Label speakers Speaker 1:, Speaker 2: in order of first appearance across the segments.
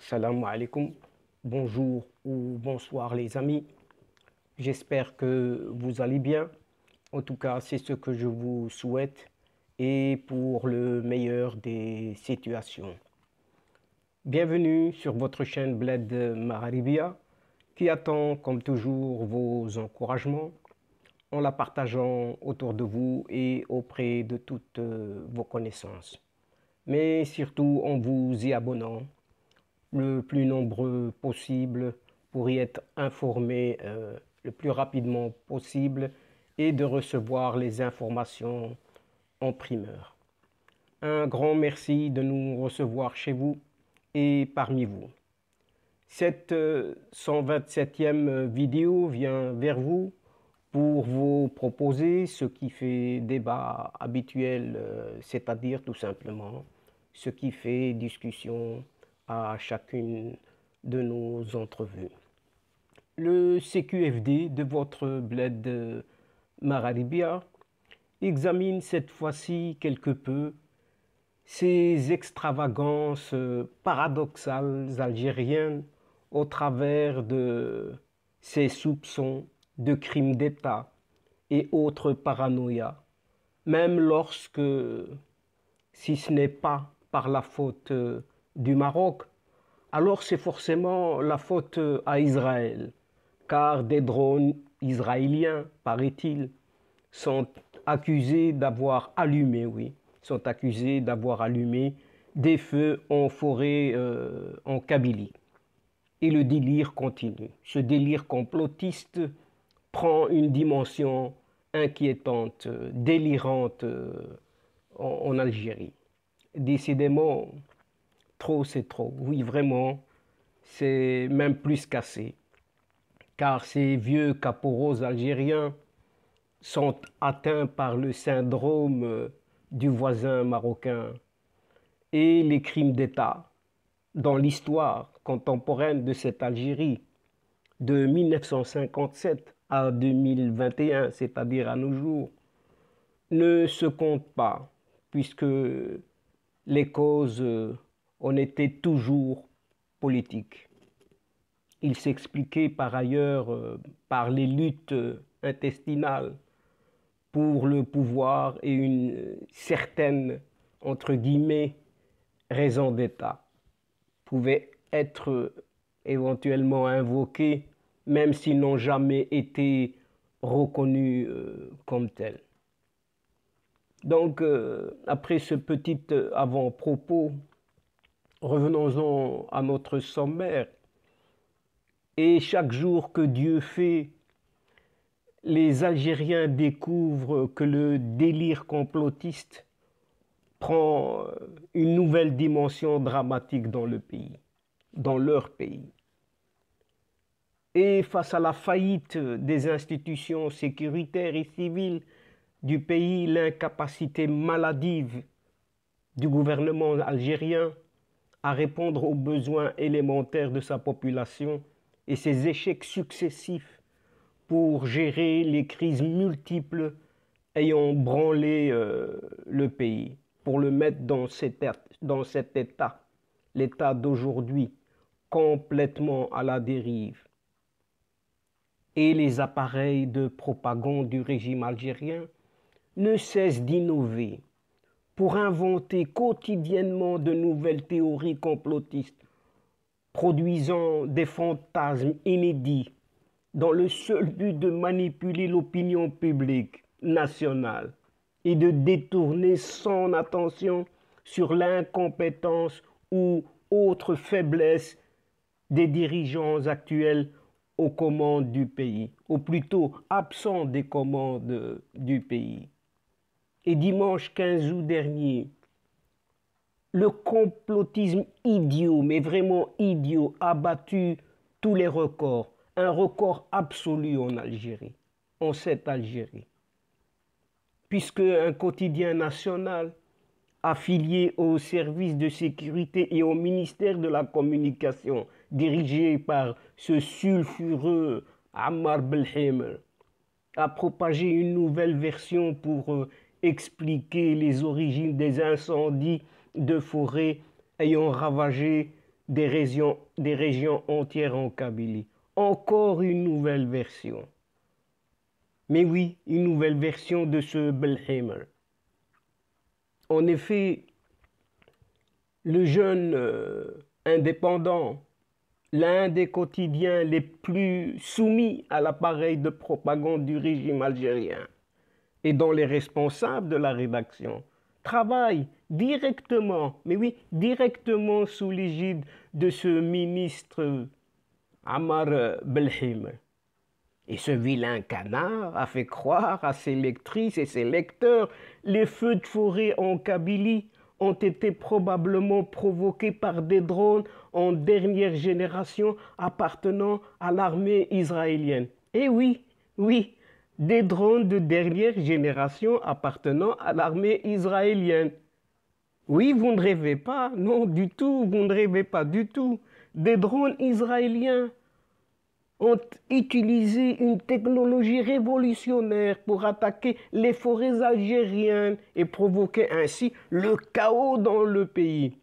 Speaker 1: salam Bonjour ou bonsoir les amis. J'espère que vous allez bien. En tout cas, c'est ce que je vous souhaite et pour le meilleur des situations. Bienvenue sur votre chaîne Bled Mararibia qui attend comme toujours vos encouragements en la partageant autour de vous et auprès de toutes euh, vos connaissances mais surtout en vous y abonnant le plus nombreux possible pour y être informé euh, le plus rapidement possible et de recevoir les informations en primeur. Un grand merci de nous recevoir chez vous et parmi vous. Cette 127e euh, vidéo vient vers vous pour vous proposer ce qui fait débat habituel, euh, c'est-à-dire tout simplement ce qui fait discussion à chacune de nos entrevues. Le CQFD de votre bled euh, Maradibia examine cette fois-ci quelque peu ces extravagances euh, paradoxales algériennes au travers de ces soupçons de crimes d'État et autres paranoïas, même lorsque, si ce n'est pas par la faute euh, du Maroc, alors c'est forcément la faute à Israël, car des drones israéliens, paraît-il, sont accusés d'avoir allumé, oui, sont accusés d'avoir allumé des feux en forêt euh, en Kabylie. Et le délire continue. Ce délire complotiste prend une dimension inquiétante, délirante euh, en Algérie. Décidément, Trop, c'est trop. Oui, vraiment, c'est même plus qu'assez. Car ces vieux caporaux algériens sont atteints par le syndrome euh, du voisin marocain et les crimes d'État dans l'histoire contemporaine de cette Algérie de 1957 à 2021, c'est-à-dire à nos jours, ne se comptent pas, puisque les causes euh, on était toujours politique. Il s'expliquait par ailleurs euh, par les luttes euh, intestinales pour le pouvoir et une euh, certaine, entre guillemets, raison d'État pouvait être éventuellement invoquée, même s'ils n'ont jamais été reconnus comme tels. Donc, après ce petit avant-propos, revenons-en à notre sommaire. Et chaque jour que Dieu fait, les Algériens découvrent que le délire complotiste prend euh, une nouvelle dimension dramatique dans le pays, dans leur pays. Et face à la faillite des institutions sécuritaires et civiles du pays, l'incapacité maladive du gouvernement algérien à répondre aux besoins élémentaires de sa population et ses échecs successifs pour gérer les crises multiples ayant branlé euh, le pays, pour le mettre dans cet état, l'état d'aujourd'hui, complètement à la dérive. Et les appareils de propagande du régime algérien ne cessent d'innover pour inventer quotidiennement de nouvelles théories complotistes, produisant des fantasmes inédits dans le seul but de manipuler l'opinion publique nationale et de détourner son attention sur l'incompétence ou autre faiblesse des dirigeants actuels aux commandes du pays, ou plutôt absents des commandes du pays et dimanche 15 août dernier, le complotisme idiot, mais vraiment idiot, a battu tous les records. Un record absolu en Algérie, en cette Algérie. Puisque un quotidien national affilié au service de sécurité et au ministère de la communication, dirigé par ce sulfureux Ammar Belhemer, a propagé une nouvelle version pour euh, expliquer les origines des incendies de forêt ayant ravagé des régions, des régions entières en Kabylie. Encore une nouvelle version. Mais oui, une nouvelle version de ce Belheimer. En effet, le jeune euh, indépendant, l'un des quotidiens les plus soumis à l'appareil de propagande du régime algérien, et dont les responsables de la rédaction travaillent directement, mais oui, directement sous l'égide de ce ministre Amar Belhim. Et ce vilain canard a fait croire à ses lectrices et ses lecteurs les feux de forêt en Kabylie ont été probablement provoqués par des drones en dernière génération appartenant à l'armée israélienne. Et eh oui, oui, des drones de dernière génération appartenant à l'armée israélienne. Oui, vous ne rêvez pas, non du tout, vous ne rêvez pas du tout. Des drones israéliens ont utilisé une technologie révolutionnaire pour attaquer les forêts algériennes et provoquer ainsi le chaos dans le pays.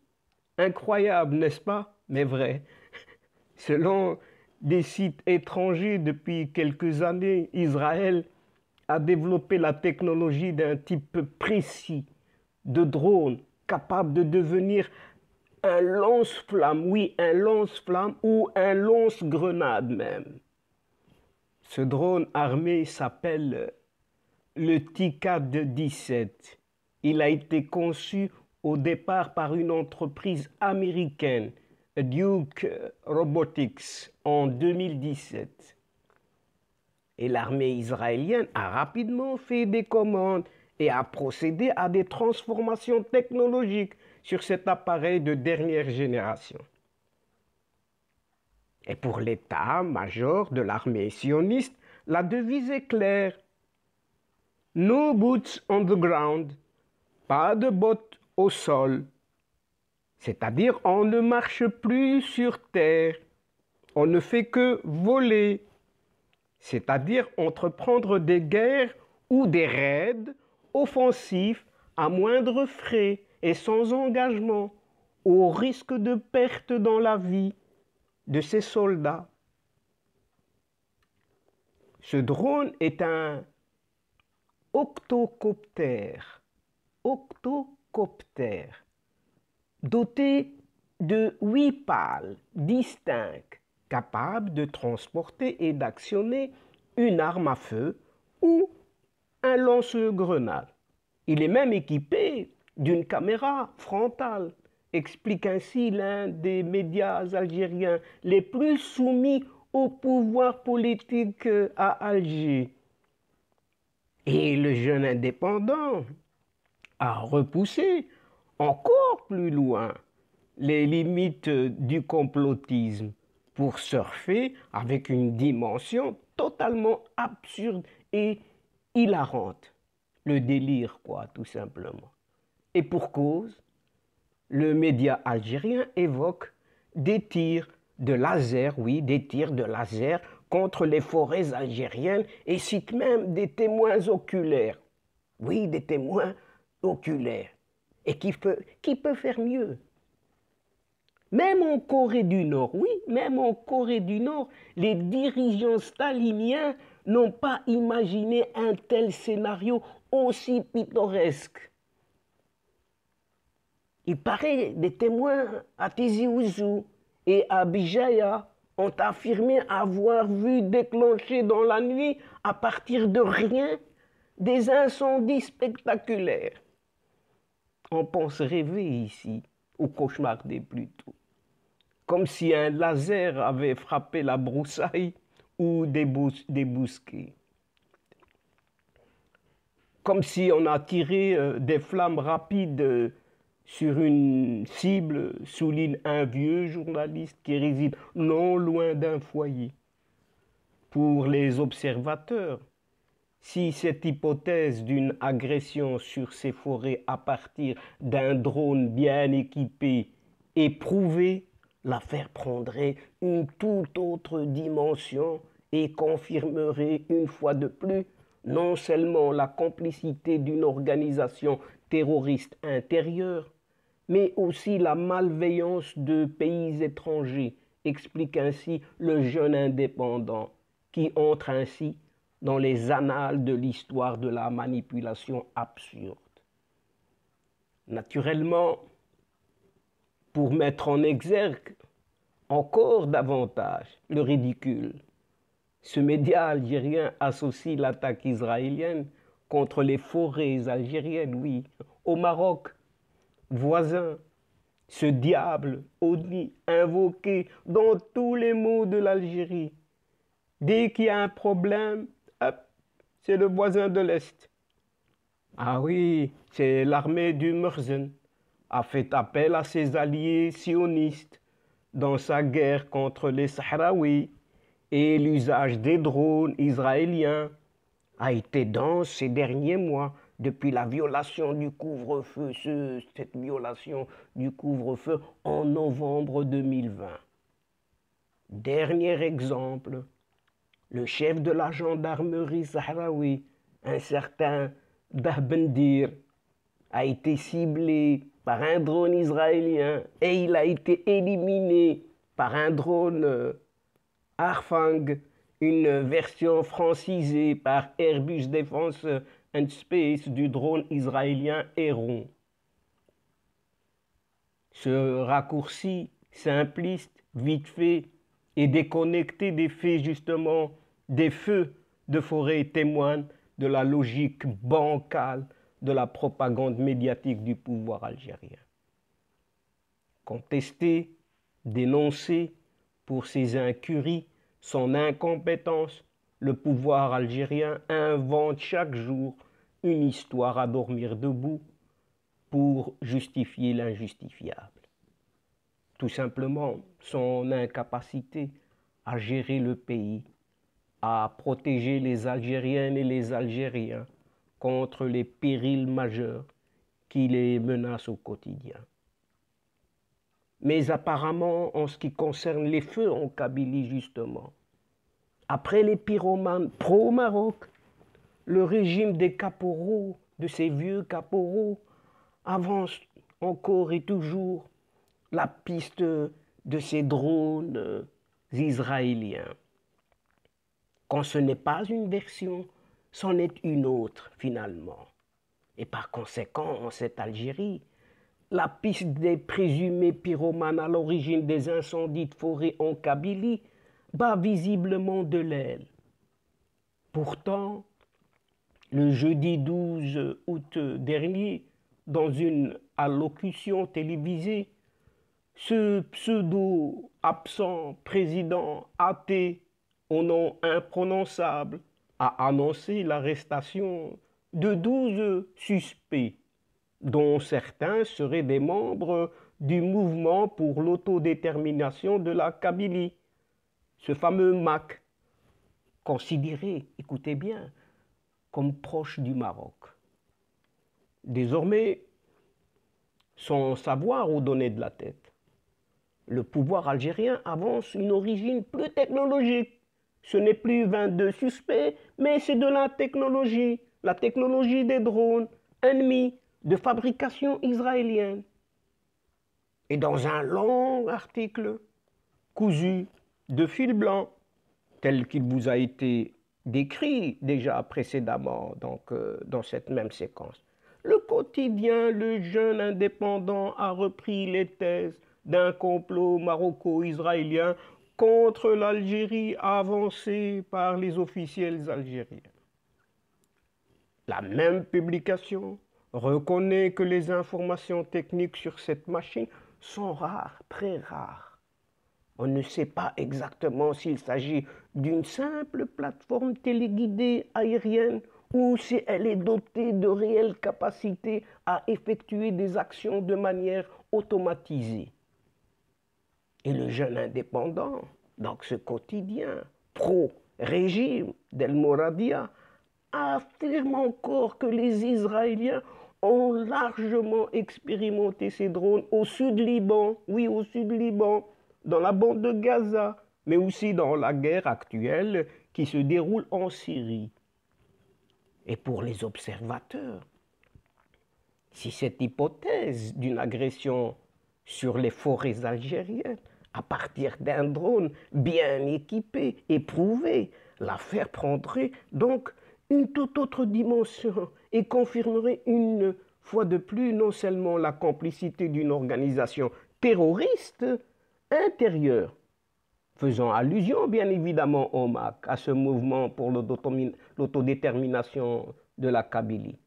Speaker 1: Incroyable, n'est-ce pas Mais vrai. Selon des sites étrangers depuis quelques années, Israël a développé la technologie d'un type précis de drone capable de devenir un lance-flamme, oui, un lance-flamme ou un lance-grenade même. Ce drone armé s'appelle le 4 17 Il a été conçu au départ par une entreprise américaine Duke Robotics en 2017. Et l'armée israélienne a rapidement fait des commandes et a procédé à des transformations technologiques sur cet appareil de dernière génération. Et pour l'état-major de l'armée sioniste, la devise est claire. No boots on the ground, pas de bottes au sol. C'est-à-dire, on ne marche plus sur terre. On ne fait que voler. C'est-à-dire entreprendre des guerres ou des raids offensifs à moindre frais et sans engagement, au risque de perte dans la vie de ses soldats. Ce drone est un octocoptère. Octocoptère doté de huit pales distinctes capables de transporter et d'actionner une arme à feu ou un lance-grenade. Il est même équipé d'une caméra frontale, explique ainsi l'un des médias algériens les plus soumis au pouvoir politique à Alger. Et le jeune indépendant a repoussé encore plus loin les limites du complotisme pour surfer avec une dimension totalement absurde et hilarante. Le délire, quoi, tout simplement. Et pour cause, le média algérien évoque des tirs de laser, oui, des tirs de laser contre les forêts algériennes et cite même des témoins oculaires. Oui, des témoins oculaires. Et qui peut, faire mieux Même en Corée du Nord, oui, même en Corée du Nord, les dirigeants staliniens n'ont pas imaginé un tel scénario aussi pittoresque. Il paraît des témoins à Tizi Ouzou et à Bijaya ont affirmé avoir vu déclencher dans la nuit, à partir de rien, des incendies spectaculaires on pense rêver ici, ou cauchemarder plutôt. Comme si un laser avait frappé la broussaille ou des bousquets Comme si on a tiré euh, des flammes rapides euh, sur une cible, souligne un vieux journaliste qui réside non loin d'un foyer. Pour les observateurs, si cette hypothèse d'une agression sur ces forêts à partir d'un drone bien équipé est prouvée, l'affaire prendrait une toute autre dimension et confirmerait une fois de plus non seulement la complicité d'une organisation terroriste intérieure, mais aussi la malveillance de pays étrangers, explique ainsi le jeune indépendant, qui entre ainsi dans les annales de l'histoire de la manipulation absurde. Naturellement, pour mettre en exergue encore davantage le ridicule, ce média algérien associe l'attaque israélienne contre les forêts algériennes, oui, au Maroc, voisin, ce diable odie, invoqué dans tous les mots de l'Algérie. Dès qu'il y a un problème, c'est le voisin de l'Est. Ah oui, c'est l'armée du Murzen a fait appel à ses alliés sionistes dans sa guerre contre les Sahraouis et l'usage des drones israéliens a été dans ces derniers mois, depuis la violation du couvre-feu, cette violation du couvre-feu en novembre 2020. Dernier exemple, le chef de la gendarmerie sahraoui, un certain Dahbendir, a été ciblé par un drone israélien et il a été éliminé par un drone euh, Arfang, une version francisée par Airbus Defense and Space du drone israélien Heron. Ce raccourci simpliste, vite fait, et déconnecté des faits justement des feux de forêt témoignent de la logique bancale de la propagande médiatique du pouvoir algérien. Contester, dénoncé pour ses incuries, son incompétence, le pouvoir algérien invente chaque jour une histoire à dormir debout pour justifier l'injustifiable. Tout simplement son incapacité à gérer le pays à protéger les Algériennes et les Algériens contre les périls majeurs qui les menacent au quotidien. Mais apparemment, en ce qui concerne les feux en Kabylie, justement, après les pyromanes pro-Maroc, le régime des caporaux, de ces vieux caporaux, avance encore et toujours la piste de ces drones euh, israéliens quand ce n'est pas une version, c'en est une autre finalement. Et par conséquent, en cette Algérie, la piste des présumés pyromanes à l'origine des incendies de forêt en Kabylie bat visiblement de l'aile. Pourtant, le jeudi 12 août dernier, dans une allocution télévisée, ce pseudo-absent président athée au nom imprononçable, a annoncé l'arrestation de douze suspects, dont certains seraient des membres du mouvement pour l'autodétermination de la Kabylie, ce fameux MAC, considéré, écoutez bien, comme proche du Maroc. Désormais, sans savoir où donner de la tête, le pouvoir algérien avance une origine plus technologique ce n'est plus 22 suspects, mais c'est de la technologie, la technologie des drones ennemis de fabrication israélienne. Et dans un long article cousu de fil blanc, tel qu'il vous a été décrit déjà précédemment donc, euh, dans cette même séquence, le quotidien Le Jeune Indépendant a repris les thèses d'un complot maroco-israélien contre l'Algérie avancée par les officiels algériens. La même publication reconnaît que les informations techniques sur cette machine sont rares, très rares. On ne sait pas exactement s'il s'agit d'une simple plateforme téléguidée aérienne ou si elle est dotée de réelles capacités à effectuer des actions de manière automatisée et le jeune indépendant, donc ce quotidien pro-régime d'El Moradia, affirme encore que les Israéliens ont largement expérimenté ces drones au sud Liban, oui au sud Liban, dans la bande de Gaza, mais aussi dans la guerre actuelle qui se déroule en Syrie. Et pour les observateurs, si cette hypothèse d'une agression sur les forêts algériennes à partir d'un drone bien équipé, et éprouvé. L'affaire prendrait donc une toute autre dimension et confirmerait une fois de plus non seulement la complicité d'une organisation terroriste intérieure, faisant allusion bien évidemment au MAC, à ce mouvement pour l'autodétermination de la Kabylie,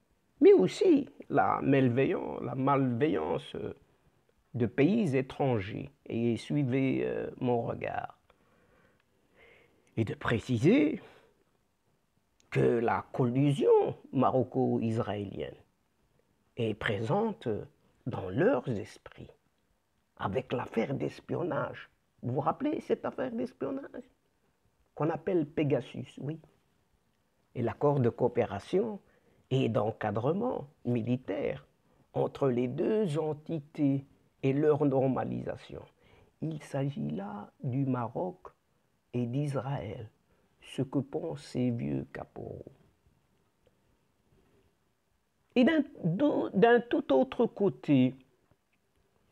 Speaker 1: mais aussi la malveillance, la malveillance euh, de pays étrangers et suivez euh, mon regard. Et de préciser que la collusion maroco-israélienne est présente dans leurs esprits avec l'affaire d'espionnage. Vous vous rappelez cette affaire d'espionnage qu'on appelle Pegasus, oui. Et l'accord de coopération et d'encadrement militaire entre les deux entités et leur normalisation. Il s'agit là du Maroc et d'Israël, ce que pensent ces vieux caporaux. Et d'un tout autre côté,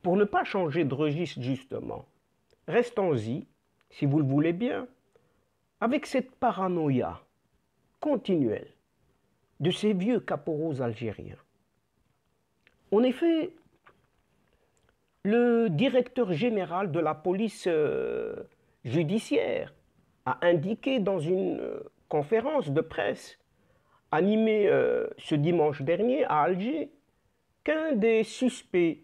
Speaker 1: pour ne pas changer de registre justement, restons-y, si vous le voulez bien, avec cette paranoïa continuelle de ces vieux caporaux algériens. En effet, le directeur général de la police euh, judiciaire a indiqué dans une euh, conférence de presse animée euh, ce dimanche dernier à Alger qu'un des suspects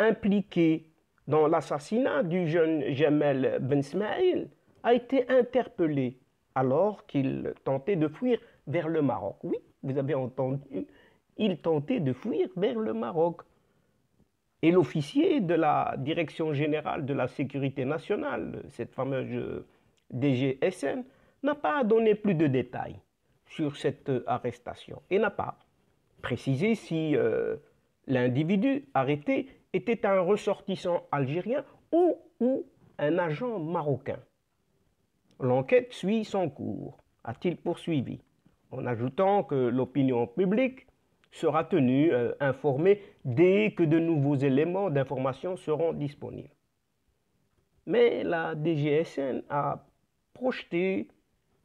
Speaker 1: impliqués dans l'assassinat du jeune Jamel Ben a été interpellé alors qu'il tentait de fuir vers le Maroc. Oui, vous avez entendu, il tentait de fuir vers le Maroc et l'officier de la Direction générale de la sécurité nationale, cette fameuse DGSN, n'a pas donné plus de détails sur cette arrestation et n'a pas précisé si euh, l'individu arrêté était un ressortissant algérien ou, ou un agent marocain. L'enquête suit son cours, a-t-il poursuivi, en ajoutant que l'opinion publique sera tenu euh, informé dès que de nouveaux éléments d'information seront disponibles. Mais la DGSN a projeté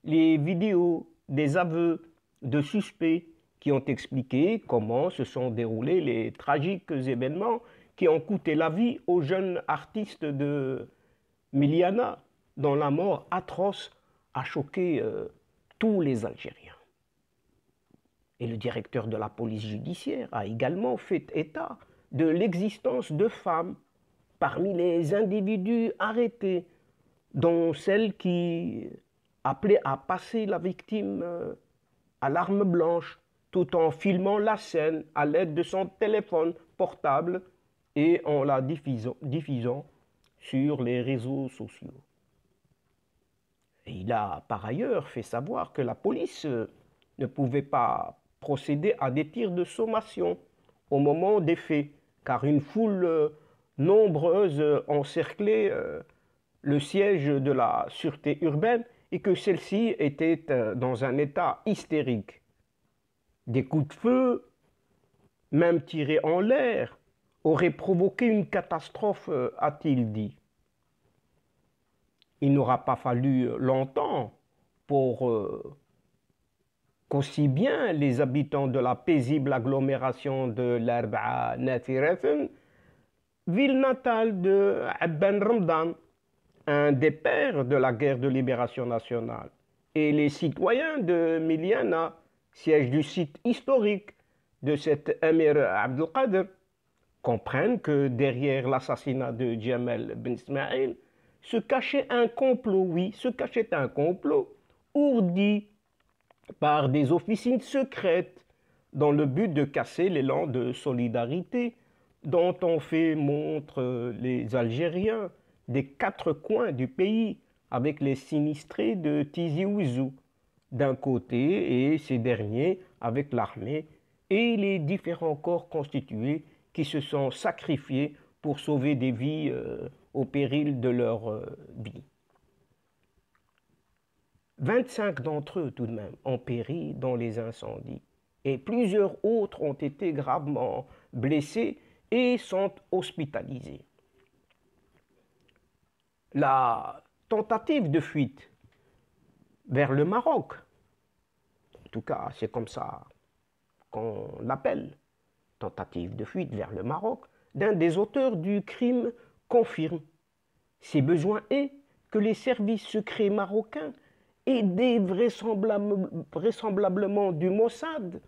Speaker 1: les vidéos des aveux de suspects qui ont expliqué comment se sont déroulés les tragiques événements qui ont coûté la vie aux jeunes artistes de Miliana, dont la mort atroce a choqué euh, tous les Algériens. Et le directeur de la police judiciaire a également fait état de l'existence de femmes parmi les individus arrêtés, dont celle qui appelait à passer la victime euh, à l'arme blanche tout en filmant la scène à l'aide de son téléphone portable et en la diffusant, sur les réseaux sociaux. il a par ailleurs fait savoir que la police euh, ne pouvait pas procéder à des tirs de sommation au moment des faits, car une foule euh, nombreuse euh, encerclait euh, le siège de la sûreté urbaine et que celle-ci était dans un état hystérique. Des coups de feu, même tirés en l'air, auraient provoqué une catastrophe, a-t-il dit. Il n'aura pas fallu longtemps pour qu'aussi bien les habitants de la paisible agglomération de l'Arba'a ville natale de Abban Ramdan, un des pères de la guerre de libération nationale, et les citoyens de Miliana, siège du site historique de cet Amir Abdelkader, comprennent que derrière l'assassinat de Jamal Ben Ismail se cachait un complot, oui, se cachait un complot ourdi par des officines secrètes dans le but de casser l'élan de solidarité dont ont fait montre euh, les Algériens des quatre coins du pays avec les sinistrés de Tizi Ouzou d'un côté et ces derniers avec l'armée et les différents corps constitués qui se sont sacrifiés pour sauver des vies euh, au péril de leur euh, vie. 25 d'entre eux tout de même ont péri dans les incendies et plusieurs autres ont été gravement blessés et sont hospitalisés. La tentative de fuite vers le Maroc, en tout cas c'est comme ça qu'on l'appelle, tentative de fuite vers le Maroc, d'un des auteurs du crime confirme ses besoins et que les services secrets marocains et vraisemblable, vraisemblablement du Mossad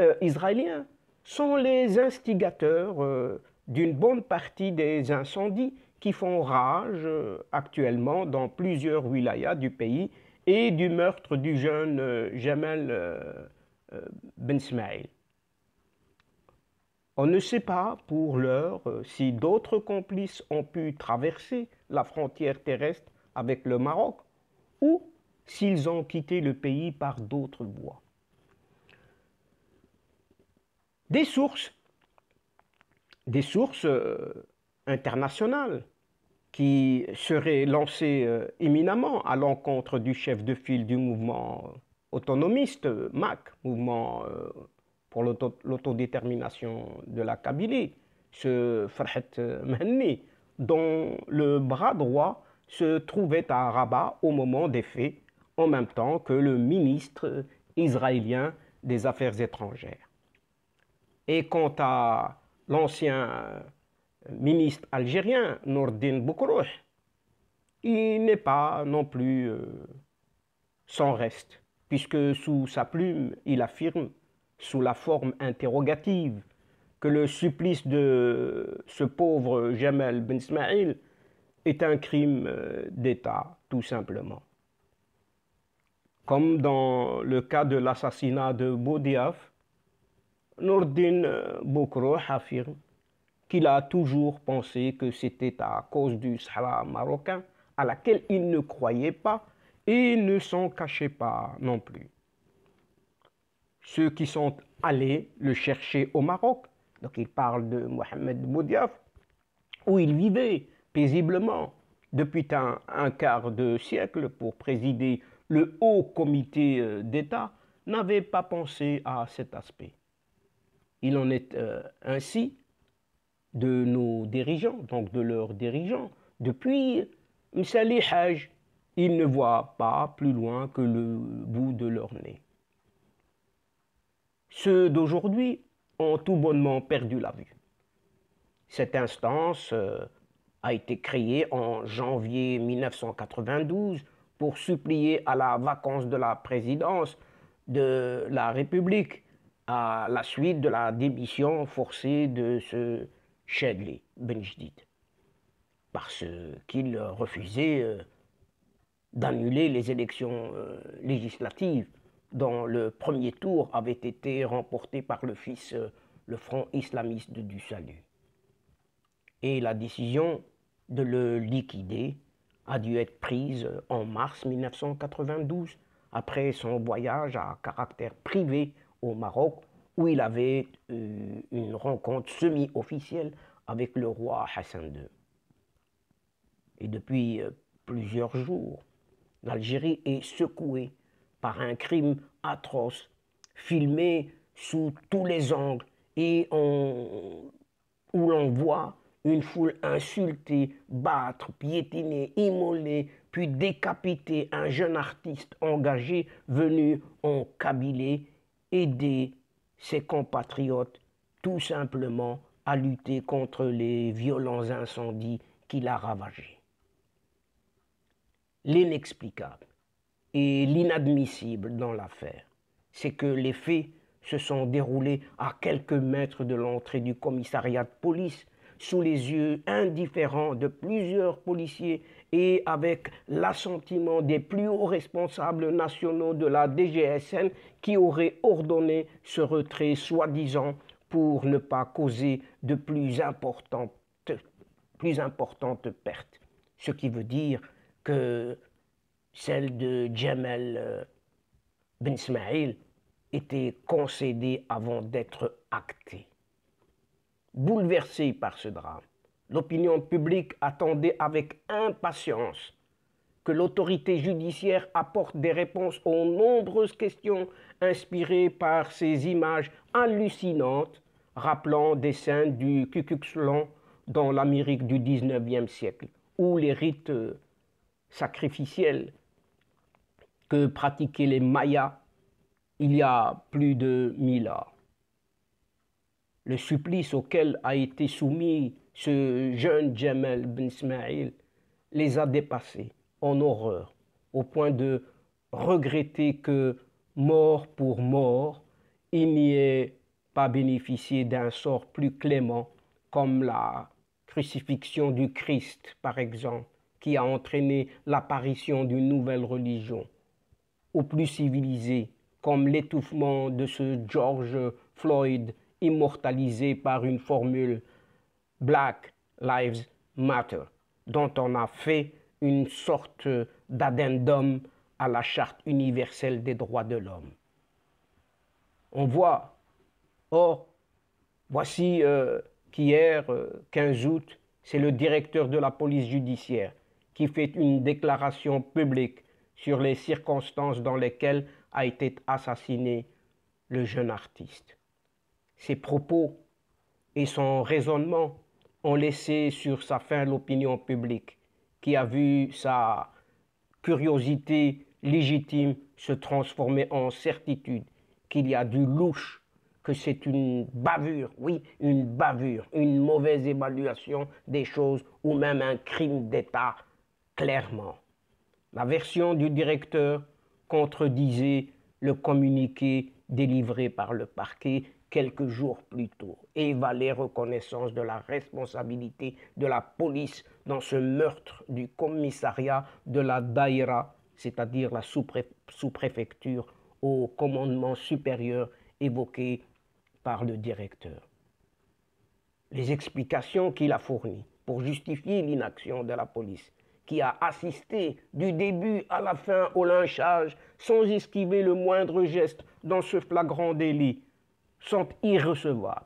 Speaker 1: euh, israélien, sont les instigateurs euh, d'une bonne partie des incendies qui font rage euh, actuellement dans plusieurs wilayas du pays et du meurtre du jeune Jamal Ben Smaïl. On ne sait pas pour l'heure si d'autres complices ont pu traverser la frontière terrestre avec le Maroc ou s'ils ont quitté le pays par d'autres voies. Des sources, des sources euh, internationales qui seraient lancées éminemment euh, à l'encontre du chef de file du mouvement euh, autonomiste MAC, mouvement pour l'autodétermination de la Kabylie, ce Farhat Menni, dont le bras droit se trouvait à Rabat au moment des faits en même temps que le ministre israélien des Affaires étrangères. Et quant à l'ancien euh, ministre algérien, Nordin Boukrouh, il n'est pas non plus euh, sans reste, puisque sous sa plume, il affirme, sous la forme interrogative, que le supplice de euh, ce pauvre Jamal Ben Ismail est un crime d'État, tout simplement comme dans le cas de l'assassinat de Boudiaf, Nordin euh, Bokro affirme qu'il a toujours pensé que c'était à cause du Sahara marocain à laquelle il ne croyait pas et ne s'en cachait pas non plus. Ceux qui sont allés le chercher au Maroc, donc il parle de Mohamed Boudiaf, où il vivait paisiblement depuis un quart de siècle pour présider le haut comité euh, d'État n'avait pas pensé à cet aspect. Il en est euh, ainsi de nos dirigeants, donc de leurs dirigeants. Depuis Msali Hajj. ils ne voient pas plus loin que le bout de leur nez. Ceux d'aujourd'hui ont tout bonnement perdu la vue. Cette instance euh, a été créée en janvier 1992 pour supplier à la vacance de la présidence de la République à la suite de la démission forcée de ce Shedley Benjdid, parce qu'il refusait euh, d'annuler les élections euh, législatives dont le premier tour avait été remporté par le fils, euh, le Front islamiste du Salut. Et la décision de le liquider a dû être prise euh, en mars 1992, après son voyage à caractère privé au Maroc, où il avait euh, une rencontre semi-officielle avec le roi Hassan II. Et depuis euh, plusieurs jours, l'Algérie est secouée par un crime atroce, filmé sous tous les angles et on, où l'on voit une foule insultée, battre, piétiner, immoler, puis décapiter un jeune artiste engagé venu en Kabylie aider ses compatriotes tout simplement à lutter contre les violents incendies qu'il a ravagés. L'inexplicable et l'inadmissible dans l'affaire, c'est que les faits se sont déroulés à quelques mètres de l'entrée du commissariat de police sous les yeux indifférents de plusieurs policiers et avec l'assentiment des plus hauts responsables nationaux de la DGSN qui auraient ordonné ce retrait soi-disant pour ne pas causer de plus importantes, pertes. Ce qui veut dire que celle de Jamel euh, Ben Smaïl était concédée avant d'être actée bouleversée par ce drame. L'opinion publique attendait avec impatience que l'autorité judiciaire apporte des réponses aux nombreuses questions inspirées par ces images hallucinantes rappelant des scènes du Ku dans l'Amérique du 19e siècle, où les rites euh, sacrificiels que pratiquaient les Mayas il y a plus de mille ans le supplice auquel a été soumis ce jeune Jamel Ben Ismail les a dépassés en horreur, au point de regretter que, mort pour mort, il n'y ait pas bénéficié d'un sort plus clément, comme la crucifixion du Christ, par exemple, qui a entraîné l'apparition d'une nouvelle religion, ou plus civilisée, comme l'étouffement de ce George Floyd immortalisé par une formule Black Lives Matter, dont on a fait une sorte d'addendum à la Charte universelle des droits de l'homme. On voit, or, voici euh, qu'hier, 15 euh, août, c'est le directeur de la police judiciaire qui fait une déclaration publique sur les circonstances dans lesquelles a été assassiné le jeune artiste ses propos et son raisonnement ont laissé sur sa fin l'opinion publique, qui a vu sa curiosité légitime se transformer en certitude qu'il y a du louche, que c'est une bavure, oui, une bavure, une mauvaise évaluation des choses ou même un crime d'État, clairement. La version du directeur contredisait le communiqué délivré par le parquet quelques jours plus tôt et valait reconnaissance de la responsabilité de la police dans ce meurtre du commissariat de la Daïra, c'est-à-dire la sous-préfecture au commandement supérieur évoqué par le directeur. Les explications qu'il a fournies pour justifier l'inaction de la police, qui a assisté du début à la fin au lynchage sans esquiver le moindre geste dans ce flagrant délit, sont irrecevables.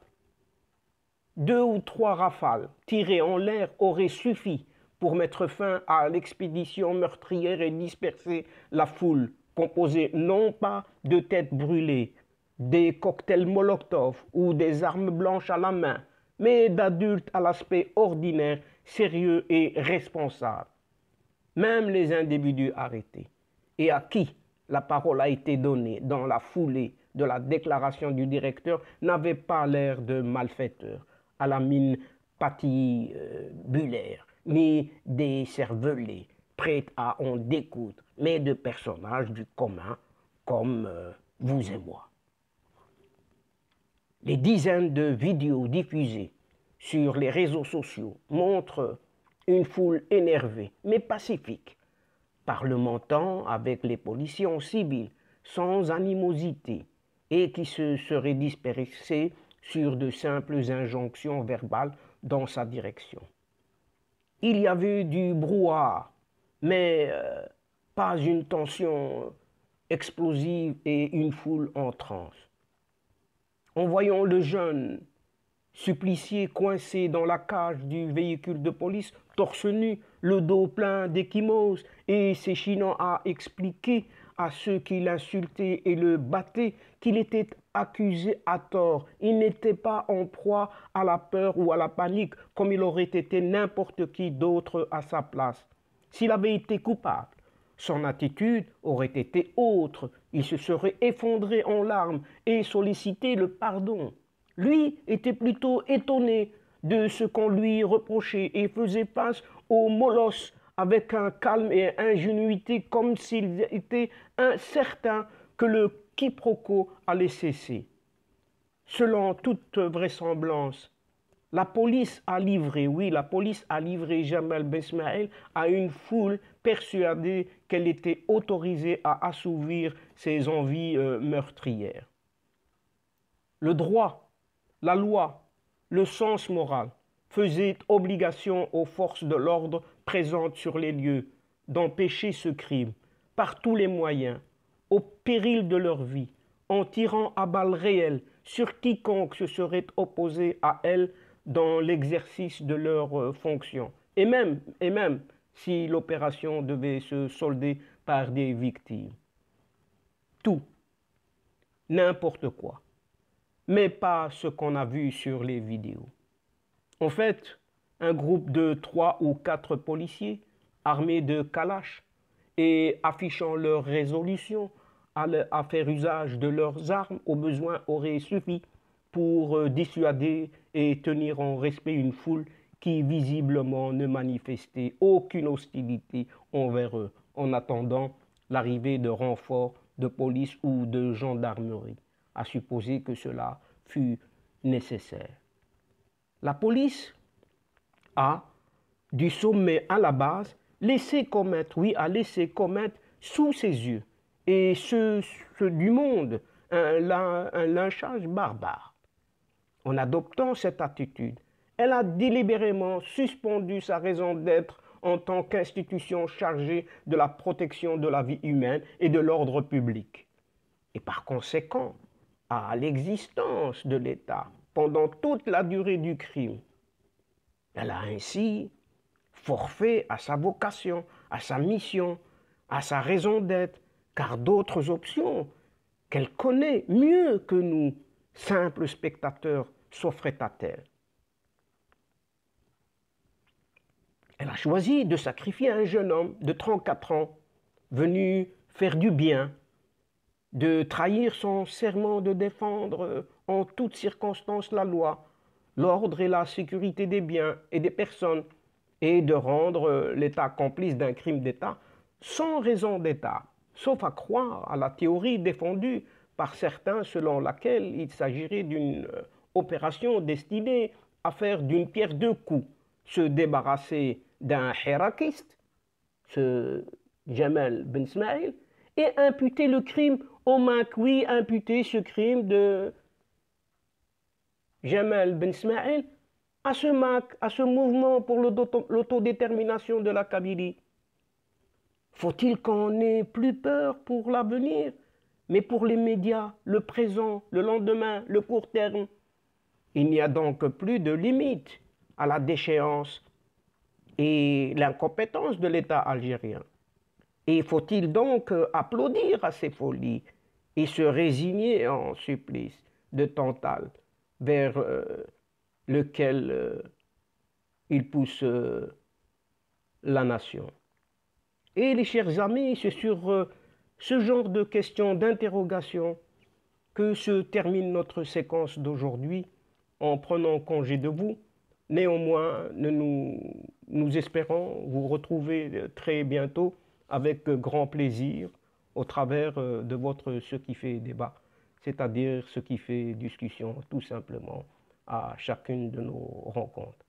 Speaker 1: Deux ou trois rafales tirées en l'air auraient suffi pour mettre fin à l'expédition meurtrière et disperser la foule, composée non pas de têtes brûlées, des cocktails Molotov ou des armes blanches à la main, mais d'adultes à l'aspect ordinaire, sérieux et responsable. Même les individus arrêtés et à qui la parole a été donnée dans la foulée de la déclaration du directeur n'avait pas l'air de malfaiteur, à la mine patibulaire, ni des cervelés prêts à en découdre, mais de personnages du commun comme euh, vous et moi. Les dizaines de vidéos diffusées sur les réseaux sociaux montrent une foule énervée, mais pacifique, parlementant avec les policiers en sans animosité, et qui se serait dispersé sur de simples injonctions verbales dans sa direction. Il y avait du brouhaha, mais euh, pas une tension explosive et une foule en transe. En voyant le jeune supplicié coincé dans la cage du véhicule de police, torse nu, le dos plein d'échymoses et s'échinant à expliquer à ceux qui l'insultaient et le battaient qu'il était accusé à tort. Il n'était pas en proie à la peur ou à la panique comme il aurait été n'importe qui d'autre à sa place. S'il avait été coupable, son attitude aurait été autre. Il se serait effondré en larmes et sollicité le pardon. Lui était plutôt étonné de ce qu'on lui reprochait et faisait face au molosse avec un calme et ingénuité comme s'il était incertain que le quiproquo allait cesser. Selon toute vraisemblance, la police a livré, oui, la police a livré Jamal Besmaël à une foule persuadée qu'elle était autorisée à assouvir ses envies euh, meurtrières. Le droit, la loi, le sens moral faisaient obligation aux forces de l'ordre présente sur les lieux d'empêcher ce crime par tous les moyens, au péril de leur vie, en tirant à balles réelles sur quiconque se serait opposé à elles dans l'exercice de leurs euh, fonctions. Et même, et même si l'opération devait se solder par des victimes. Tout, n'importe quoi, mais pas ce qu'on a vu sur les vidéos. En fait, un groupe de trois ou quatre policiers armés de kalach et affichant leur résolution à, à, faire usage de leurs armes au besoin aurait suffi pour euh, dissuader et tenir en respect une foule qui visiblement ne manifestait aucune hostilité envers eux en attendant l'arrivée de renforts de police ou de gendarmerie, à supposer que cela fût nécessaire. La police à, du sommet à la base, laisser commettre, oui, à laisser commettre sous ses yeux, et ceux, du monde, un lynchage barbare. En adoptant cette attitude, elle a délibérément suspendu sa raison d'être en tant qu'institution chargée de la protection de la vie humaine et de l'ordre public, et par conséquent à l'existence de l'État pendant toute la durée du crime, elle a ainsi forfait à sa vocation, à sa mission, à sa raison d'être, car d'autres options qu'elle connaît mieux que nous, simples spectateurs, s'offraient à elle. Elle a choisi de sacrifier un jeune homme de 34 ans, venu faire du bien, de trahir son serment de défendre euh, en toutes circonstances la loi, l'ordre et la sécurité des biens et des personnes et de rendre euh, l'État complice d'un crime d'État sans raison d'État, sauf à croire à la théorie défendue par certains selon laquelle il s'agirait d'une euh, opération destinée à faire d'une pierre deux coups, se débarrasser d'un hérakiste, ce Jamal Ben Smail, et imputer le crime au qui imputer ce crime de Jamal Ben Smaïl, à ce MAC, à ce mouvement pour l'autodétermination de la Kabylie Faut-il qu'on ait plus peur pour l'avenir, mais pour les médias, le présent, le lendemain, le court terme Il n'y a donc plus de limite à la déchéance et l'incompétence de l'État algérien. Et faut-il donc applaudir à ces folies et se résigner en supplice de Tantale vers euh, lequel euh, il pousse euh, la nation. Et les chers amis, c'est sur ce genre de questions, d'interrogations, que se termine notre séquence d'aujourd'hui en prenant congé de vous. Néanmoins, nous, nous espérons vous retrouver très bientôt avec grand plaisir au travers de votre Ce qui fait débat c'est-à-dire ce qui fait discussion tout simplement à chacune de nos rencontres.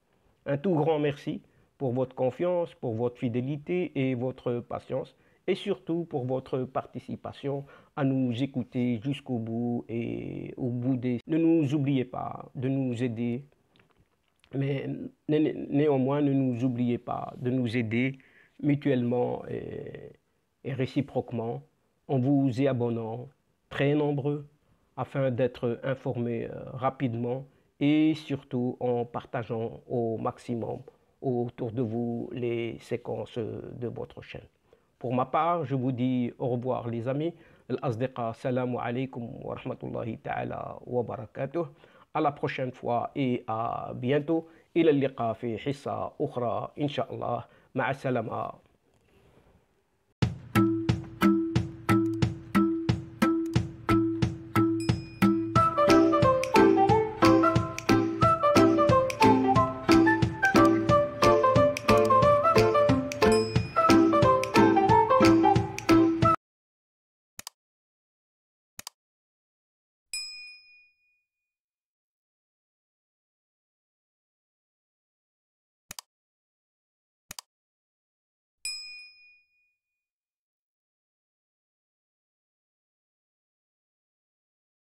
Speaker 1: Un tout grand merci pour votre confiance, pour votre fidélité et votre patience, et surtout pour votre participation à nous écouter jusqu'au bout et au bout des... Ne nous oubliez pas de nous aider, mais néanmoins ne nous oubliez pas de nous aider mutuellement et, réciproquement en vous y abonnant très nombreux afin d'être informé euh, rapidement et surtout en partageant au maximum autour de vous les séquences de votre chaîne. Pour ma part, je vous dis au revoir les amis. L'asdiqa, salamu alaikum wa rahmatullahi ta'ala wa barakatuh. À la prochaine fois et à bientôt. Il